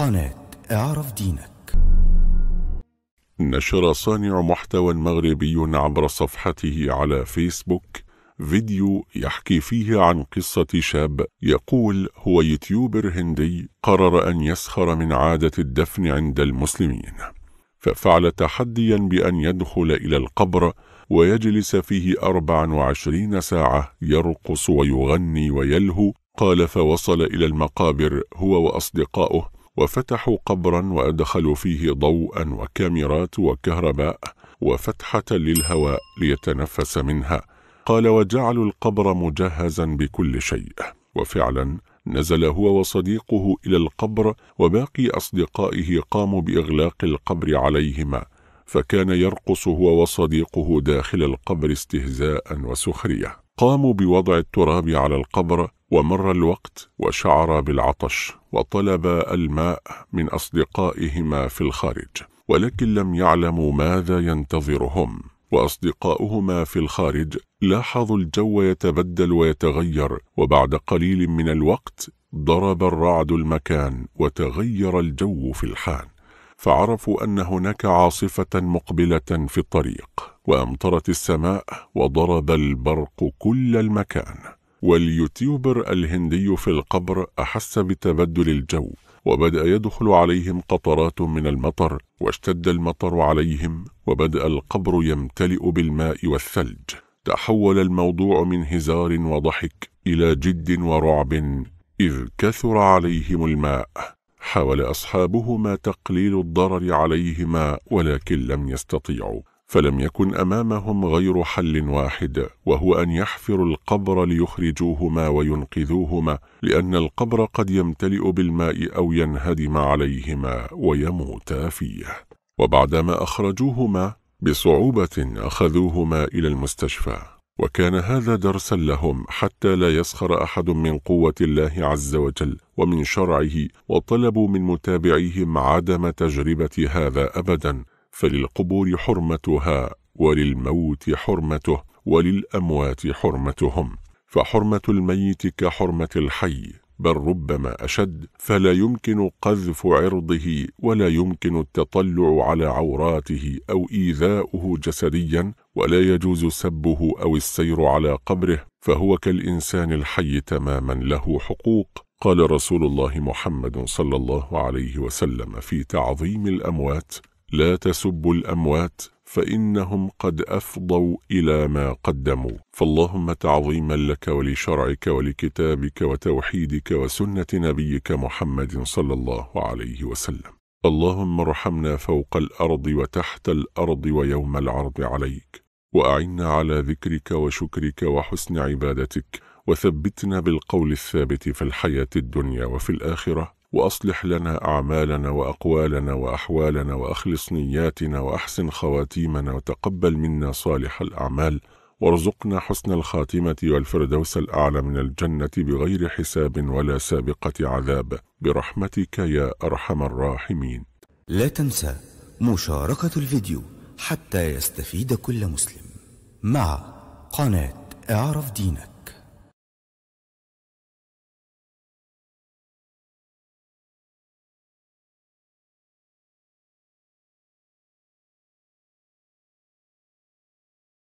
قناة اعرف دينك نشر صانع محتوى مغربي عبر صفحته على فيسبوك فيديو يحكي فيه عن قصة شاب يقول هو يوتيوبر هندي قرر أن يسخر من عادة الدفن عند المسلمين ففعل تحديا بأن يدخل إلى القبر ويجلس فيه 24 ساعة يرقص ويغني ويلهو قال فوصل إلى المقابر هو وأصدقاؤه وفتحوا قبرا وأدخلوا فيه ضوءا وكاميرات وكهرباء وفتحة للهواء ليتنفس منها قال وجعلوا القبر مجهزا بكل شيء وفعلا نزل هو وصديقه إلى القبر وباقي أصدقائه قاموا بإغلاق القبر عليهما فكان يرقص هو وصديقه داخل القبر استهزاء وسخرية قاموا بوضع التراب على القبر ومر الوقت وشعر بالعطش وطلب الماء من أصدقائهما في الخارج ولكن لم يعلموا ماذا ينتظرهم وأصدقاؤهما في الخارج لاحظوا الجو يتبدل ويتغير وبعد قليل من الوقت ضرب الرعد المكان وتغير الجو في الحان فعرفوا أن هناك عاصفة مقبلة في الطريق وأمطرت السماء وضرب البرق كل المكان واليوتيوبر الهندي في القبر أحس بتبدل الجو وبدأ يدخل عليهم قطرات من المطر واشتد المطر عليهم وبدأ القبر يمتلئ بالماء والثلج تحول الموضوع من هزار وضحك إلى جد ورعب إذ كثر عليهم الماء حاول أصحابهما تقليل الضرر عليهما ولكن لم يستطيعوا فلم يكن أمامهم غير حل واحد وهو أن يحفروا القبر ليخرجوهما وينقذوهما لأن القبر قد يمتلئ بالماء أو ينهدم عليهما ويموتا فيه وبعدما أخرجوهما بصعوبة أخذوهما إلى المستشفى وكان هذا درسا لهم حتى لا يسخر أحد من قوة الله عز وجل ومن شرعه وطلبوا من متابعيهم عدم تجربة هذا أبداً فللقبور حرمتها وللموت حرمته وللأموات حرمتهم فحرمة الميت كحرمة الحي بل ربما أشد فلا يمكن قذف عرضه ولا يمكن التطلع على عوراته أو إيذاؤه جسديا ولا يجوز سبه أو السير على قبره فهو كالإنسان الحي تماما له حقوق قال رسول الله محمد صلى الله عليه وسلم في تعظيم الأموات لا تسبوا الأموات فإنهم قد أفضوا إلى ما قدموا فاللهم تعظيما لك ولشرعك ولكتابك وتوحيدك وسنة نبيك محمد صلى الله عليه وسلم اللهم ارحمنا فوق الأرض وتحت الأرض ويوم العرض عليك وأعنا على ذكرك وشكرك وحسن عبادتك وثبتنا بالقول الثابت في الحياة الدنيا وفي الآخرة واصلح لنا اعمالنا واقوالنا واحوالنا واخلص نياتنا واحسن خواتيمنا وتقبل منا صالح الاعمال وارزقنا حسن الخاتمه والفردوس الاعلى من الجنه بغير حساب ولا سابقه عذاب برحمتك يا ارحم الراحمين لا تنسى مشاركه الفيديو حتى يستفيد كل مسلم مع قناه اعرف دينك